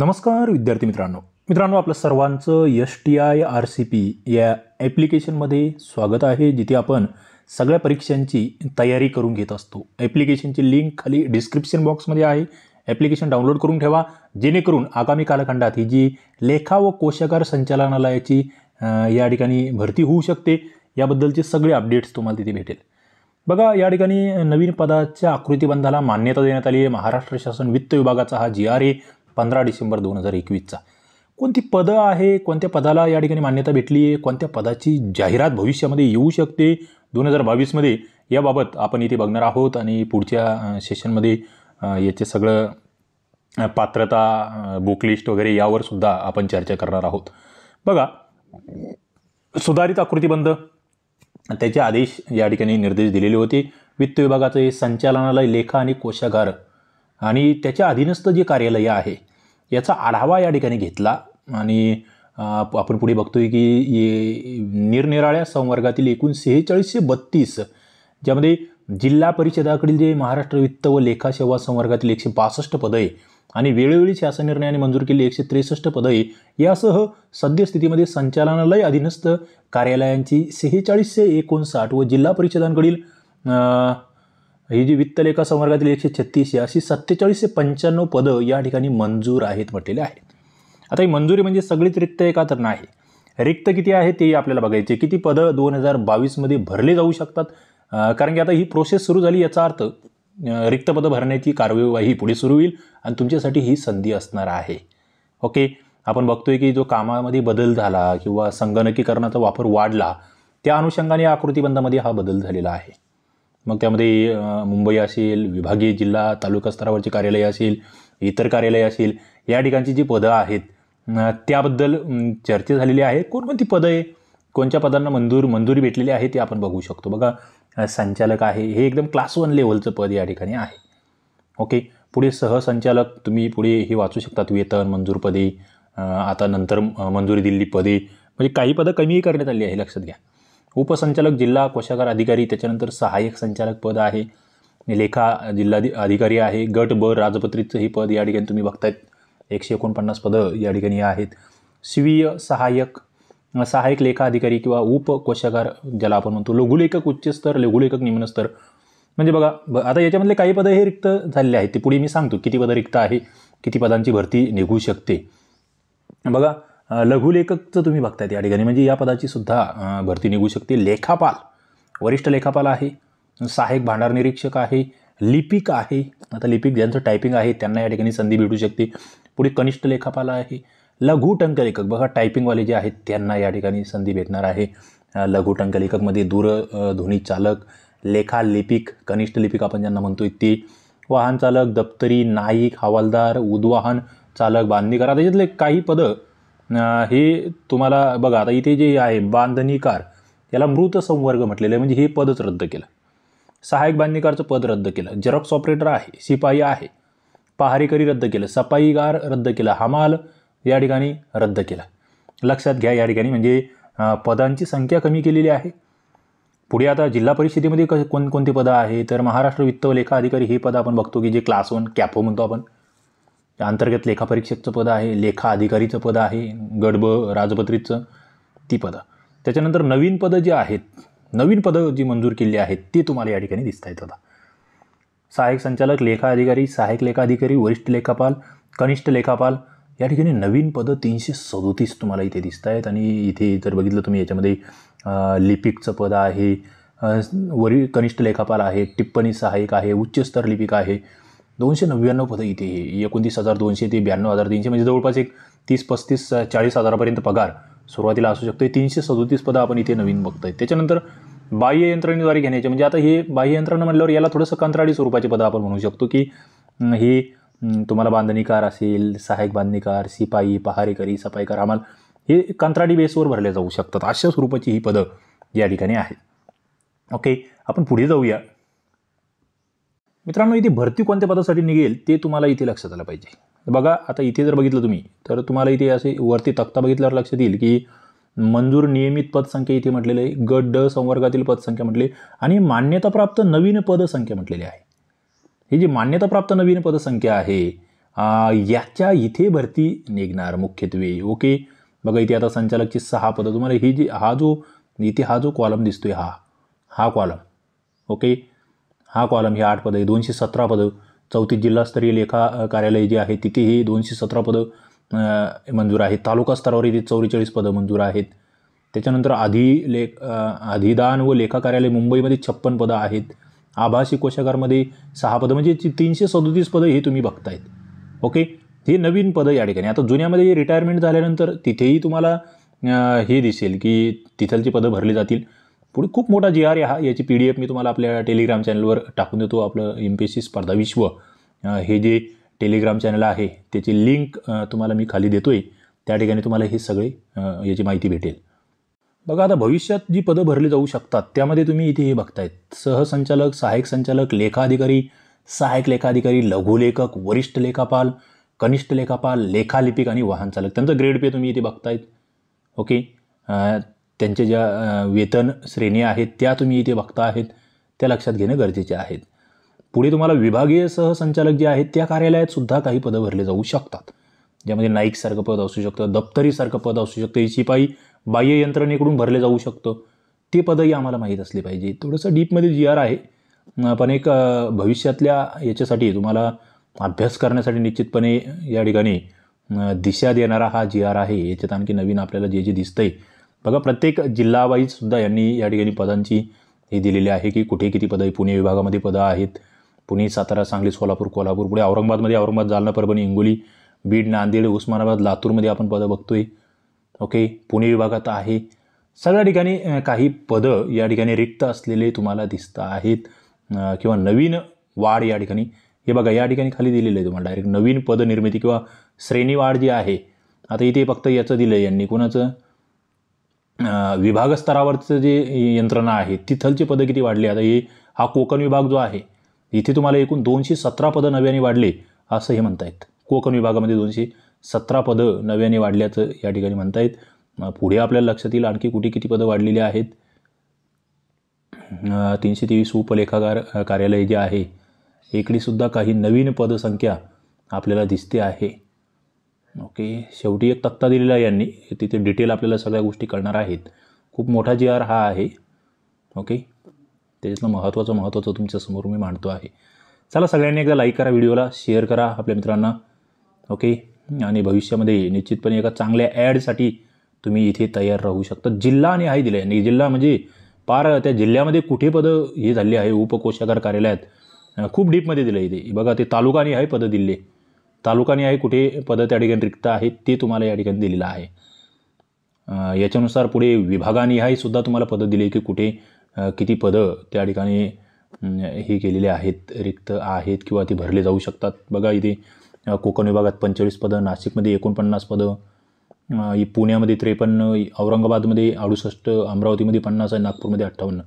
नमस्कार विद्यार्थी मित्रांनो मित्रांनो आपलं सर्वांचं यश T I R C P या ॲप्लिकेशनमध्ये स्वागत आहे जिथे आपण सगळ्या परीक्षांची तयारी करून घेत असतो ॲप्लिकेशनची लिंक खाली डिस्क्रिप्शन बॉक्समध्ये आहे ॲप्लिकेशन डाउनलोड करून ठेवा जेणेकरून आगामी कालखंडात ही जी लेखा व कोशागार संचालनालयाची या ठिकाणी भरती होऊ शकते याबद्दलचे सगळे अपडेट्स तुम्हाला तिथे भेटेल बघा या ठिकाणी नवीन पदाच्या आकृतीबंधाला मान्यता देण्यात आली आहे महाराष्ट्र शासन वित्त विभागाचा हा जी आर ए पंधरा डिसेंबर दोन हजार एकवीसचा कोणती पदं आहे कोणत्या पदाला या ठिकाणी मान्यता भेटली आहे कोणत्या पदाची जाहिरात भविष्यामध्ये येऊ शकते दोन हजार बावीसमध्ये याबाबत आपण इथे बघणार आहोत आणि पुढच्या सेशनमध्ये याचे सगळं पात्रता बुकलिस्ट वगैरे यावर सुद्धा आपण चर्चा करणार आहोत बघा सुधारित आकृतीबंध त्याचे आदेश या ठिकाणी निर्देश दिलेले होते वित्त विभागाचे संचालनालय लेखा आणि कोशागार आणि त्याच्या अधीनस्थ जे कार्यालय आहे याचा आढावा या ठिकाणी घेतला आणि आपण पुढे बघतोय की निरनिराळ्या संवर्गातील एकूण सेहेचाळीसशे बत्तीस ज्यामध्ये जिल्हा परिषदाकडील जे महाराष्ट्र वित्त व लेखा सेवा संवर्गातील एकशे पासष्ट पदे आणि वेळोवेळी शासन निर्णयाने मंजूर केली एकशे त्रेसष्ट पदे यासह सद्यस्थितीमध्ये संचालनालय अधीनस्थ कार्यालयांची सेहेचाळीसशे एकोणसाठ व जिल्हा परिषदांकडील ही जी वित्त लेखा संवर्गातील एकशे छत्तीस या अशी सत्तेचाळीसशे ते पंच्याण्णव पदं या ठिकाणी मंजूर आहेत म्हटलेले आहेत आता ही मंजुरी म्हणजे सगळीच रिक्त आहे का तर नाही रिक्त किती आहे ते आपल्याला बघायचे किती पदं दोन हजार बावीसमध्ये भरले जाऊ शकतात कारण की आता ही प्रोसेस सुरू झाली याचा अर्थ रिक्त पदं भरण्याची कार्यवाही पुढे सुरू होईल आणि तुमच्यासाठी ही संधी असणार आहे ओके आपण बघतोय की जो कामामध्ये बदल झाला किंवा संगणकीकरणाचा वापर वाढला त्या अनुषंगाने आकृतीबंधामध्ये हा बदल झालेला आहे मग त्यामध्ये मुंबई असेल विभागीय जिल्हा तालुका स्तरावरची कार्यालय असेल इतर कार्यालय असेल या ठिकाणची जी पदं आहेत त्याबद्दल चर्चा झालेली आहे कोणकोणती पदं आहे कोणत्या पदांना मंजूर मंजुरी भेटलेली आहे ते आपण बघू शकतो बघा संचालक आहे हे एकदम क्लास वन लेवलचं पद या ठिकाणी आहे ओके पुढे सहसंचालक तुम्ही पुढे हे वाचू शकतात वेतन मंजूर पदे आता नंतर मंजुरी दिलेली पदे म्हणजे काही पदं कमीही करण्यात आली आहे लक्षात घ्या उपसंचालक जिल्हा कोषागार अधिकारी त्याच्यानंतर सहाय्यक संचालक पद आहे लेखा जिल्हा अधिकारी आहे गट ब राजपत्रितचं हे पद या ठिकाणी तुम्ही बघतायत एकशे एकोणपन्नास पदं या ठिकाणी आहेत स्वीय सहाय्यक सहाय्यक लेखा अधिकारी किंवा उपकोशागार ज्याला आपण म्हणतो लघुलेखक उच्चस्तर लघुलेखक निम्नस्तर म्हणजे बघा आता याच्यामधले काही पदं हे रिक्त झालेले आहेत ते पुढे मी सांगतो किती पदं रिक्त आहे किती पदांची भरती निघू शकते बघा लघुलेखकचं तुम्ही बघतायत या ठिकाणी म्हणजे या पदाची सुद्धा भरती निघू शकते लेखापाल वरिष्ठ लेखापाल आहे सहाय्यक भांडार निरीक्षक आहे लिपिक आहे आता लिपिक ज्यांचं टायपिंग आहे त्यांना या ठिकाणी संधी भेटू शकते पुढे कनिष्ठ लेखापाल आहे लघु टंकलेखक बघा टायपिंगवाले जे आहेत त्यांना या ठिकाणी संधी भेटणार आहे लघुटंकलेखकमध्ये लेखकमध्ये दूरध्वनी चालक लेखा लिपिक कनिष्ठ लिपिक आपण ज्यांना म्हणतो ते वाहन चालक दप्तरी नाईक हवालदार उद्वाहन चालक करा त्याच्यातले काही पदं हे तुम्हाला बघा आता इथे जे आहे बांधणीकार याला मृत संवर्ग म्हटलेलं आहे म्हणजे हे पदच रद्द केलं सहाय्यक बांधणीकारचं पद रद्द केलं जेरॉक्स ऑपरेटर आहे शिपाई आहे पहारेकरी रद्द केलं सफाईगार रद्द केलं हमाल या ठिकाणी रद्द केला लक्षात घ्या या ठिकाणी म्हणजे पदांची संख्या कमी केलेली आहे पुढे आता जिल्हा परिषदेमध्ये क कोणकोणती पदं आहे तर महाराष्ट्र वित्त लेखा अधिकारी हे पद आपण बघतो की जे क्लास वन कॅपो म्हणतो आपण अंतर्गत लेखापरीक्षकचं पद आहे लेखा अधिकारीचं पद आहे गडब राजपत्रीचं ती पदं त्याच्यानंतर नवीन पदं जी आहेत नवीन पदं जी मंजूर केली आहेत ते तुम्हाला या ठिकाणी दिसत आहेत आता सहाय्यक संचालक लेखा अधिकारी सहाय्यक लेखा अधिकारी वरिष्ठ लेखापाल कनिष्ठ लेखापाल या ठिकाणी नवीन पदं तीनशे सदोतीस तुम्हाला इथे दिसत आहेत आणि इथे जर बघितलं तुम्ही याच्यामध्ये लिपिकचं पद आहे वरी कनिष्ठ लेखापाल आहे टिप्पणी सहाय्यक आहे उच्चस्तर लिपिक आहे दोनशे नव्याण्णव पदं इथे हे एकोणतीस हजार दोनशे ते ब्याण्णव हजार तीनशे म्हणजे जवळपास एक तीस पस्तीस चाळीस हजारापर्यंत पगार सुरुवातीला असू शकतो तीनशे सदोतीस पदं आपण इथे नवीन बघतोय त्याच्यानंतर बाह्य यंत्रणेद्वारे घेण्याचे म्हणजे आता हे बाह्य यंत्रणा म्हटल्यावर याला थोडंसं कंत्राडी स्वरूपाचे पदं आपण म्हणू शकतो की हे तुम्हाला बांधणीकार असेल सहाय्यक बांधणीकार शिपाई पहारेकरी सफाईकार आम्हाला हे कंत्राडी बेसवर भरले जाऊ शकतात अशा स्वरूपाची ही पदं या ठिकाणी आहेत ओके आपण पुढे जाऊया मित्रांनो इथे भरती कोणत्या पदासाठी निघेल ते तुम्हाला इथे लक्षात आलं पाहिजे बघा आता इथे जर बघितलं तुम्ही तर तुम्हाला इथे असे वरती तक्ता बघितल्यावर लक्षात येईल की मंजूर नियमित पदसंख्या इथे म्हटलेलं आहे गट ड संवर्गातील पदसंख्या म्हटली आणि मान्यताप्राप्त नवीन पदसंख्या म्हटलेली आहे ही जी मान्यताप्राप्त नवीन पदसंख्या आहे याच्या इथे भरती निघणार मुख्यत्वे ओके बघा इथे आता संचालकची सहा पदं तुम्हाला ही जी हा जो इथे हा जो कॉलम दिसतोय हा हा कॉलम ओके हा कॉलम ही आठ पदं दोनशे सतरा पदं चौथी जिल्हास्तरीय लेखा कार्यालय जे आहे तिथेही दोनशे सतरा पदं मंजूर आहेत तालुका स्तरावर इथे चौवेचाळीस पदं मंजूर आहेत त्याच्यानंतर आधी लेख अधिदान व लेखा कार्यालय मुंबईमध्ये छप्पन पदं आहेत आभासी कोशागारमध्ये सहा पदं म्हणजे तीनशे सदोतीस पदं हे तुम्ही बघतायत ओके हे नवीन पदं या ठिकाणी आता जुन्यामध्ये रिटायरमेंट झाल्यानंतर तिथेही तुम्हाला हे दिसेल की तिथलची पदं भरली जातील पुढे खूप मोठा जी आर हा याची पी डी एफ मी तुम्हाला आपल्या टेलिग्राम चॅनलवर टाकून देतो आपलं एम पी सी स्पर्धा विश्व हे जे टेलिग्राम चॅनल आहे त्याची लिंक तुम्हाला मी खाली देतो आहे त्या ठिकाणी तुम्हाला हे सगळे याची माहिती भेटेल बघा आता भविष्यात जी पदं भरली जाऊ शकतात त्यामध्ये तुम्ही इथे हे बघतायत सहसंचालक सहाय्यक संचालक लेखाधिकारी सहाय्यक लेखाधिकारी लघुलेखक वरिष्ठ लेखापाल कनिष्ठ लेखापाल लेखालिपिक आणि वाहनचालक त्यांचं ग्रेड पे तुम्ही इथे बघतायत ओके त्यांच्या ज्या वेतन श्रेणी आहेत त्या तुम्ही इथे बघता आहेत त्या लक्षात घेणं गरजेचे आहेत पुढे तुम्हाला विभागीय सहसंचालक जे आहेत त्या कार्यालयात सुद्धा काही पदं भरले जाऊ शकतात ज्यामध्ये नाईकसारखं पद असू शकतं दप्तरीसारखं पद असू शकतं ही शिपाई बाह्य यंत्रणेकडून भरले जाऊ शकतं ते पदही आम्हाला माहीत असले पाहिजे थोडंसं डीपमध्ये जी आर आहे पण एक भविष्यातल्या याच्यासाठी तुम्हाला अभ्यास करण्यासाठी निश्चितपणे या ठिकाणी दिशा देणारा हा जी आर आहे याच्यात आणखी नवीन आपल्याला जे जे दिसतंय बघा प्रत्येक सुद्धा यांनी या ठिकाणी पदांची हे दिलेली आहे की कुठे किती पदं पुणे विभागामध्ये पदं आहेत पुणे सातारा सांगली सोलापूर कोल्हापूर पुढे औरंगाबादमध्ये औरंगाबाद जालना परभणी हिंगोली बीड नांदेड उस्मानाबाद लातूरमध्ये आपण पदं बघतोय ओके पुणे विभागात आहे सगळ्या ठिकाणी काही पदं या ठिकाणी रिक्त असलेले तुम्हाला दिसत आहेत किंवा नवीन वाढ या ठिकाणी हे बघा या ठिकाणी खाली दिलेलं आहे तुम्हाला डायरेक्ट नवीन पदनिर्मिती किंवा श्रेणीवाढ जी आहे आता इथे फक्त याचं दिलं आहे यांनी कोणाचं विभागस्तरावरचं जे यंत्रणा आहे तिथलची पदं किती वाढली आता हे हा कोकण विभाग जो आहे इथे तुम्हाला एकूण दोनशे सतरा पदं नव्याने वाढले असं हे म्हणतायत कोकण विभागामध्ये दोनशे सतरा पदं नव्याने वाढल्याचं या ठिकाणी म्हणतायत पुढे आपल्याला लक्षात येईल आणखी कुठे किती पदं वाढलेली आहेत तीनशे तेवीस उपलेखागार कार्यालय जे आहे इकडेसुद्धा काही नवीन पदसंख्या आपल्याला दिसते आहे ओके शेवटी एक तक्ता दिलेला आहे यांनी तिथे डिटेल आपल्याला सगळ्या गोष्टी करणार आहेत खूप मोठा जी आर हा आहे ओके त्याच्यातलं महत्त्वाचं महत्त्वाचं तुमच्यासमोर मी मांडतो आहे चला सगळ्यांनी एकदा लाईक करा व्हिडिओला शेअर करा आपल्या मित्रांना ओके आणि भविष्यामध्ये निश्चितपणे एका चांगल्या ॲडसाठी तुम्ही इथे तयार राहू शकता जिल्हा आणि आहे दिलं आहे जिल्हा म्हणजे पार त्या जिल्ह्यामध्ये कुठे पदं हे झाली आहे उपकोशागार कार्यालयात खूप डीपमध्ये दिलं इथे बघा ते तालुका आणि आहे पदं दिले तालुकाने आहे कुठे पदं त्या ठिकाणी रिक्त आहेत ते तुम्हाला या ठिकाणी दिलेलं आहे याच्यानुसार पुढे विभागाने सुद्धा तुम्हाला पदं दिली की कुठे किती पदं त्या ठिकाणी हे केलेले आहेत रिक्त आहेत किंवा ती भरले जाऊ शकतात बघा इथे कोकण विभागात पंचेचाळीस पदं नाशिकमध्ये एकोणपन्नास पदं पुण्यामध्ये त्रेपन्न औरंगाबादमध्ये अडुसष्ट अमरावतीमध्ये पन्नास आहे नागपूरमध्ये अठ्ठावन्न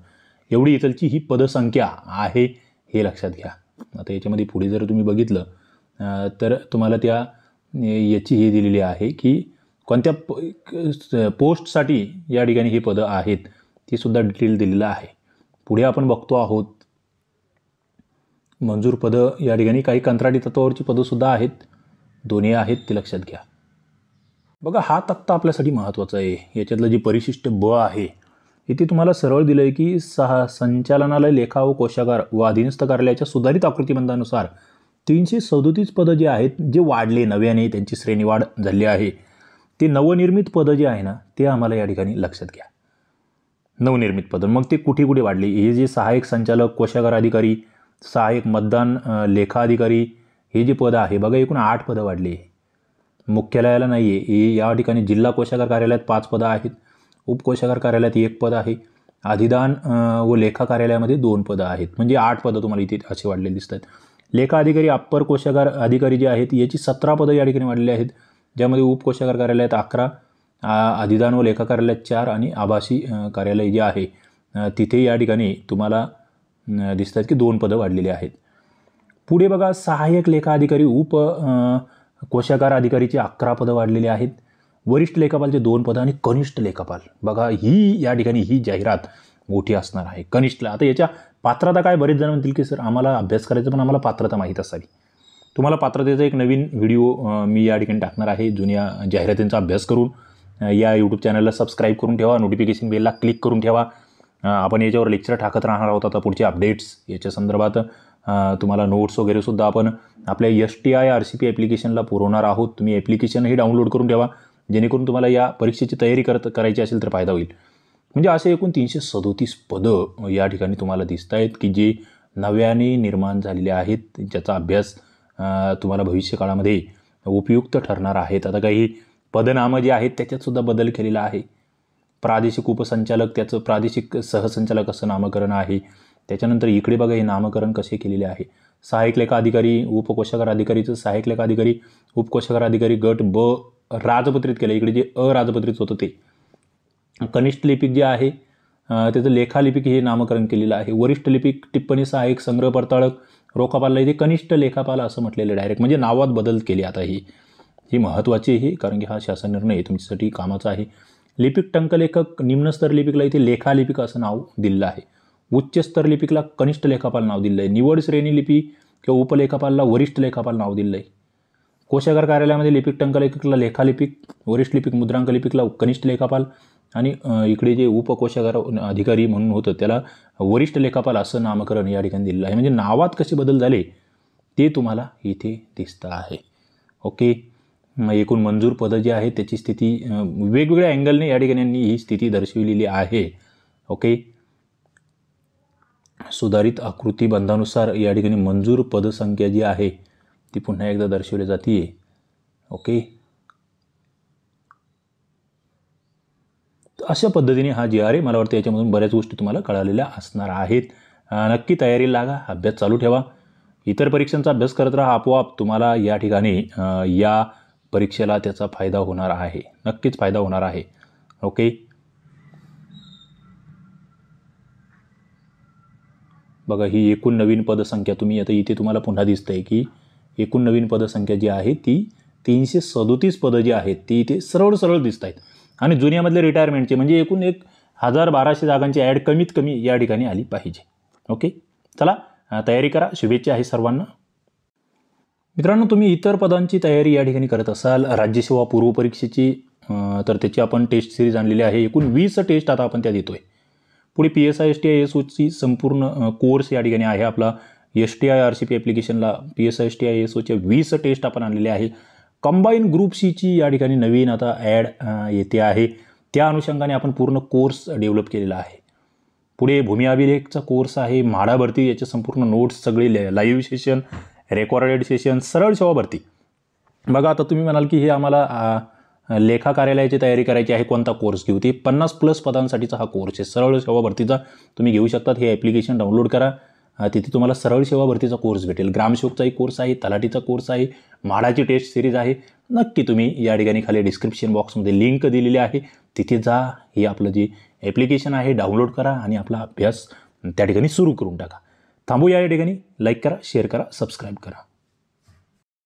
एवढी इथलची ही पदसंख्या आहे हे लक्षात घ्या आता याच्यामध्ये पुढे जर तुम्ही बघितलं तर तुम्हाला त्या याची हे दिलेली आहे की कोणत्या पोस्टसाठी या ठिकाणी ही पदं आहेत ती सुद्धा डिटेल दिलेलं आहे पुढे आपण बघतो आहोत मंजूर पदं या ठिकाणी काही कंत्राटी तत्वावरची पदंसुद्धा आहेत दोन्ही आहेत ते लक्षात घ्या बघा हा तक्ता आपल्यासाठी महत्त्वाचा आहे याच्यातलं जी परिशिष्ट ब आहे इथे तुम्हाला सरळ दिलं आहे की सहा संचालनालय लेखा व कोशागार व अधीनस्थ कार्यालयाच्या सुधारित आकृतीबंधानुसार तीनशे सदोतीस पदं जी आहेत जे वाढले नव्याने त्यांची श्रेणीवाढ झाली आहे ते नवनिर्मित पदं जे आहे ना ते आम्हाला या ठिकाणी लक्षात घ्या नवनिर्मित पदं मग ते कुठे कुठे वाढले हे जे सहाय्यक संचालक कोशागार अधिकारी सहाय्यक मतदान लेखा अधिकारी हे जे पदं आहे बघा एकूण आठ पदं वाढली मुख्यालयाला नाही आहे हे या ठिकाणी जिल्हा कोशागार कार्यालयात पाच पदं आहेत उपकोशागार कार्यालयात एक पद आहे अधिदान व लेखा कार्यालयामध्ये दोन पदं आहेत म्हणजे आठ पदं तुम्हाला इथे असे वाढलेले दिसत आहेत लेखा अधिकारी अप्पर कोशागार अधिकारी जे आहेत याची सतरा पदं या ठिकाणी वाढलेली आहेत ज्यामध्ये उपकोशागार कार्यालयात अकरा अधिदान व लेखा कार्यालयात चार आणि आभासी कार्यालय जे आहे तिथे या ठिकाणी तुम्हाला दिसत आहेत की दोन पदं वाढलेली आहेत पुढे बघा सहाय्यक लेखा अधिकारी उप कोषागार अधिकारीचे अकरा पदं वाढलेली आहेत वरिष्ठ लेखापालचे दोन पदं आणि कनिष्ठ लेखापाल बघा ही या ठिकाणी ही जाहिरात मोठी असणार आहे कनिष्ठला आता याच्या पात्रता काय बरेच जण म्हणतील की सर आम्हाला अभ्यास करायचा पण आम्हाला पात्रता माहीत असावी तुम्हाला पात्रतेचा एक नवीन व्हिडिओ मी या ठिकाणी टाकणार आहे जुन्या जाहिरातींचा अभ्यास करून या यूट्यूब चॅनलला सबस्क्राईब करून ठेवा नोटिफिकेशन बेलला क्लिक करून ठेवा आपण याच्यावर लेक्चर टाकत राहणार आहोत आता पुढचे अपडेट्स याच्या संदर्भात तुम्हाला नोट्स वगैरेसुद्धा आपण आपल्या S T I R C P ॲप्लिकेशनला पुरवणार आहोत तुम्ही ॲप्लिकेशनही डाउनलोड करून ठेवा जेणेकरून तुम्हाला या परीक्षेची तयारी करत करायची असेल तर फायदा होईल म्हणजे असे एकूण तीनशे सदोतीस पदं या ठिकाणी तुम्हाला दिसत आहेत की जे नव्याने निर्माण झालेले आहेत ज्याचा अभ्यास तुम्हाला भविष्यकाळामध्ये उपयुक्त ठरणार आहेत आता काही पदनामं जे आहेत त्याच्यातसुद्धा बदल केलेला आहे प्रादेशिक उपसंचालक त्याचं प्रादेशिक सहसंचालक असं नामकरण आहे त्याच्यानंतर इकडे बघा हे नामकरण कसे केलेले आहे सहाय्यक अधिकारी उपकोषागार अधिकारीचं सहाय्यक अधिकारी उपकोषागार अधिकारी गट ब राजपत्रित केलं इकडे जे अराजपत्रित होतं ते कनिष्ठ लिपिक जे आहे त्याचं लेखालिपिक हे नामकरण केलेलं आहे वरिष्ठ लिपिक टिप्पणी सहाय्यक संग्रह पडताळक रोखापालला इथे कनिष्ठ लेखापाल असं म्हटलेलं डायरेक्ट म्हणजे नावात बदल केले आता ही ही महत्त्वाची आहे कारण की हा शासन निर्णय तुमच्यासाठी कामाचा आहे लिपिक टंकलेखक निम्नस्तर लिपिकला इथे लेखालिपिक असं नाव दिलं आहे उच्चस्तर लिपिकला कनिष्ठ लेखापाल नाव दिलं आहे निवड श्रेणी लिपी किंवा उपलेखापालला वरिष्ठ लेखापाल नाव दिलं आहे कोशागर कार्यालयामध्ये लिपिक टंकलेखकला लेखालिपिक वरिष्ठ लिपिक मुद्रांक लिपिकला कनिष्ठ लेखापाल आणि इकडे जे उपकोषागार अधिकारी म्हणून होतं त्याला वरिष्ठ लेखापाल असं नामकरण या ठिकाणी दिलेलं आहे म्हणजे नावात कसे बदल झाले ते तुम्हाला इथे दिसतं आहे ओके एकूण मंजूर पदं जी आहेत त्याची स्थिती वेगवेगळ्या अँगलने या ठिकाणी ही स्थिती दर्शविलेली आहे ओके सुधारित आकृती या ठिकाणी मंजूर पदसंख्या जी आहे ती पुन्हा एकदा दर्शवली जाते ओके अशा पद्धतीने हा जी आर ए मला वाटतं याच्यामधून बऱ्याच गोष्टी तुम्हाला कळालेल्या असणार आहेत नक्की तयारी लागा अभ्यास चालू ठेवा इतर परीक्षांचा अभ्यास करत राहा आपोआप तुम्हाला या ठिकाणी या परीक्षेला त्याचा फायदा होणार आहे नक्कीच फायदा होणार आहे ओके बघा ही एकूण नवीन पदसंख्या तुम्ही आता इथे तुम्हाला पुन्हा आहे की एकूण नवीन पदसंख्या जी आहे ती तीनशे सदोतीस पदं जी आहेत ती इथे सरळ सरळ दिसत आहेत आणि जुन्यामधले रिटायरमेंटचे म्हणजे एकूण एक हजार बाराशे जागांची ॲड कमीत कमी या ठिकाणी आली पाहिजे ओके चला तयारी करा शुभेच्छा आहे सर्वांना मित्रांनो तुम्ही इतर पदांची तयारी या ठिकाणी करत असाल राज्यसेवा पूर्वपरीक्षेची तर त्याची आपण टेस्ट सिरीज आणलेली आहे एकूण वीस टेस्ट आता आपण त्या देतो आहे पुढे P S I S T I S ओची संपूर्ण कोर्स या ठिकाणी आहे आपला S T I R C P ॲप्लिकेशनला P S I S T I S ओच्या वीस टेस्ट आपण आणलेले आहे कंबाईन ग्रुप सीची या ठिकाणी नवीन आता ॲड येते आहे त्या अनुषंगाने आपण पूर्ण कोर्स डेव्हलप केलेला आहे पुढे भूमी अभिलेखचा कोर्स आहे म्हाडाभरती भरती याचे संपूर्ण नोट्स सगळे लाईव्ह सेशन रेकॉर्डेड सेशन सरळ सेवा भरती बघा आता तुम्ही म्हणाल की हे आम्हाला लेखा कार्यालयाची तयारी करायची आहे कोणता कोर्स घेऊ ते पन्नास प्लस पदांसाठीचा हा कोर्स आहे सरळ सेवा भरतीचा तुम्ही घेऊ शकतात हे ॲप्लिकेशन डाउनलोड करा तिथे तुम्हाला सरळ सेवा भरतीचा कोर्स भेटेल ग्रामशोकचाही कोर्स आहे तलाठीचा कोर्स आहे म्हाडाची टेस्ट सिरीज आहे नक्की तुम्ही या ठिकाणी खाली डिस्क्रिप्शन बॉक्समध्ये लिंक दिलेली आहे तिथे जा हे आपलं जे ॲप्लिकेशन आहे डाउनलोड करा आणि आपला अभ्यास त्या ठिकाणी सुरू करून टाका थांबू या ठिकाणी लाईक करा शेअर करा सबस्क्राईब करा